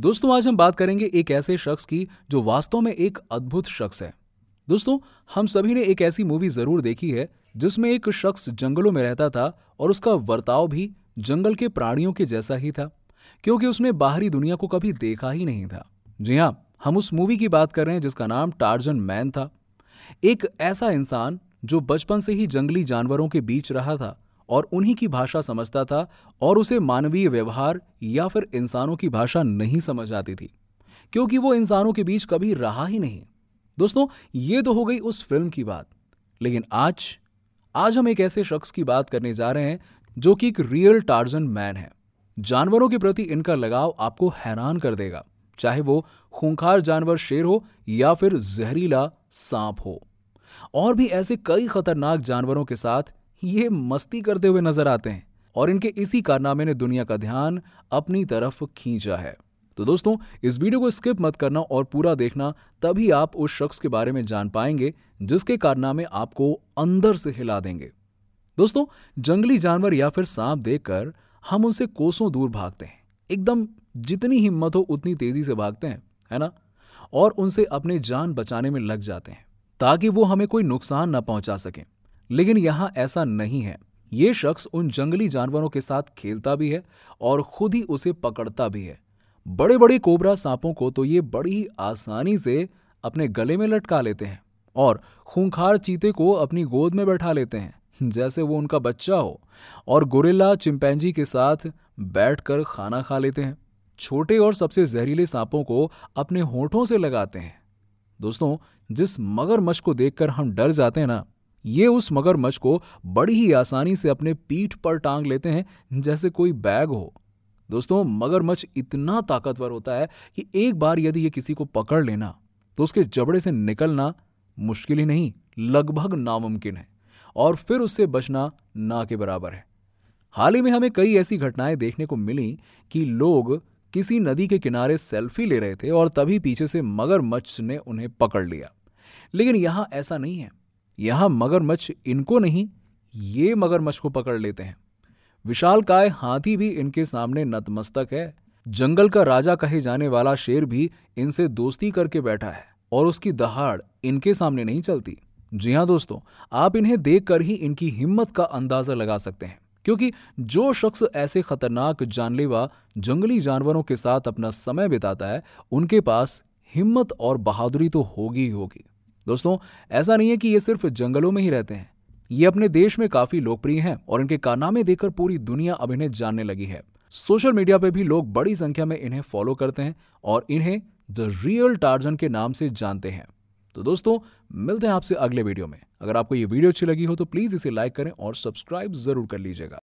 दोस्तों आज हम बात करेंगे एक ऐसे शख्स की जो वास्तव में एक अद्भुत शख्स है दोस्तों हम सभी ने एक ऐसी मूवी ज़रूर देखी है जिसमें एक शख्स जंगलों में रहता था और उसका वर्ताव भी जंगल के प्राणियों के जैसा ही था क्योंकि उसने बाहरी दुनिया को कभी देखा ही नहीं था जी हाँ हम उस मूवी की बात कर रहे हैं जिसका नाम टार्जन मैन था एक ऐसा इंसान जो बचपन से ही जंगली जानवरों के बीच रहा था और उन्हीं की भाषा समझता था और उसे मानवीय व्यवहार या फिर इंसानों की भाषा नहीं समझ आती थी क्योंकि वो इंसानों के बीच कभी रहा ही नहीं दोस्तों ये तो हो गई उस फिल्म की बात लेकिन आज आज हम एक ऐसे शख्स की बात करने जा रहे हैं जो कि एक रियल टार्जन मैन है जानवरों के प्रति इनका लगाव आपको हैरान कर देगा चाहे वो खूंखार जानवर शेर हो या फिर जहरीला सांप हो और भी ऐसे कई खतरनाक जानवरों के साथ ये मस्ती करते हुए नजर आते हैं और इनके इसी कारनामे ने दुनिया का ध्यान अपनी तरफ खींचा है तो दोस्तों इस वीडियो को स्किप मत करना और पूरा देखना तभी आप उस शख्स के बारे में जान पाएंगे जिसके कारनामे आपको अंदर से हिला देंगे दोस्तों जंगली जानवर या फिर सांप देखकर हम उनसे कोसों दूर भागते हैं एकदम जितनी हिम्मत हो उतनी तेजी से भागते हैं है ना और उनसे अपने जान बचाने में लग जाते हैं ताकि वो हमें कोई नुकसान ना पहुंचा सकें लेकिन यहाँ ऐसा नहीं है ये शख्स उन जंगली जानवरों के साथ खेलता भी है और खुद ही उसे पकड़ता भी है बड़े बड़े कोबरा सांपों को तो ये बड़ी ही आसानी से अपने गले में लटका लेते हैं और खूंखार चीते को अपनी गोद में बैठा लेते हैं जैसे वो उनका बच्चा हो और गोरेला चिंपैंजी के साथ बैठकर खाना खा लेते हैं छोटे और सबसे जहरीले सांपों को अपने होठों से लगाते हैं दोस्तों जिस मगरमच्छ को देखकर हम डर जाते हैं ना ये उस मगरमच्छ को बड़ी ही आसानी से अपने पीठ पर टांग लेते हैं जैसे कोई बैग हो दोस्तों मगरमच्छ इतना ताकतवर होता है कि एक बार यदि ये किसी को पकड़ लेना तो उसके जबड़े से निकलना मुश्किल ही नहीं लगभग नामुमकिन है और फिर उससे बचना ना के बराबर है हाल ही में हमें कई ऐसी घटनाएं देखने को मिली कि लोग किसी नदी के किनारे सेल्फी ले रहे थे और तभी पीछे से मगरमच्छ ने उन्हें पकड़ लिया लेकिन यहां ऐसा नहीं है यहां मगरमच्छ इनको नहीं ये मगरमच्छ को पकड़ लेते हैं विशाल काय हाथी भी इनके सामने नतमस्तक है जंगल का राजा कहे जाने वाला शेर भी इनसे दोस्ती करके बैठा है और उसकी दहाड़ इनके सामने नहीं चलती जी हाँ दोस्तों आप इन्हें देख ही इनकी हिम्मत का अंदाजा लगा सकते हैं क्योंकि जो शख्स ऐसे खतरनाक जानलेवा जंगली जानवरों के साथ अपना समय बिताता है उनके पास हिम्मत और बहादुरी तो होगी ही होगी दोस्तों ऐसा नहीं है कि ये सिर्फ जंगलों में ही रहते हैं ये अपने देश में काफी लोकप्रिय हैं और इनके कारनामे देखकर पूरी दुनिया अब इन्हें जानने लगी है सोशल मीडिया पे भी लोग बड़ी संख्या में इन्हें फॉलो करते हैं और इन्हें द रियल टार्जन के नाम से जानते हैं तो दोस्तों मिलते हैं आपसे अगले वीडियो में अगर आपको ये वीडियो अच्छी लगी हो तो प्लीज़ इसे लाइक करें और सब्सक्राइब जरूर कर लीजिएगा